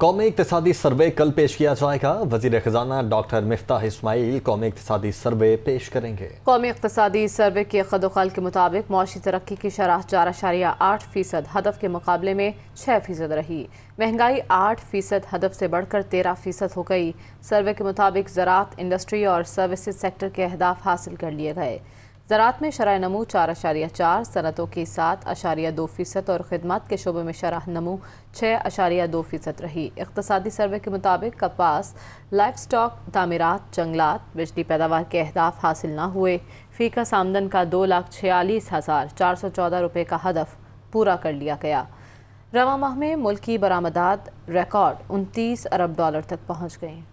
कौमी इकतदी सर्वे कल पेश किया जाएगा वजीर खजाना डॉक्टर मिफ्ता इसमाइल कौमी इकतदी सर्वे पेश करेंगे कौमी इकतदी सर्वे के खदोखल के मुताबिक मुआशी तरक्की की शराह चार अशारिया आठ फीसद हदफ के मुकाबले में छः फीसद रही महंगाई आठ फीसद हदफ से बढ़कर तेरह फीसद हो गई सर्वे के मुताबिक ज़रात इंडस्ट्री और सर्विस सेक्टर के अहदाफ हासिल कर लिए गए ज़रात में शराह नमू चार अशारिया चार सनतों के सात अशारिया दो फ़ीसद और ख़दमत के शोबे में शराह नमू छः अशारिया दो फ़ीसद रही इकतसादी सर्वे के मुताबिक कपास लाइफ स्टॉक तमीरत जंगलात बिजली पैदावार के अहदाफ हासिल न हुए फीका आमदन का दो लाख छियालीस हज़ार चार सौ चौदह रुपये का हदफ पूरा कर लिया गया रवा माह में मुल्क की बरामदात रिकॉर्ड उनतीस अरब डॉलर तक पहुँच गई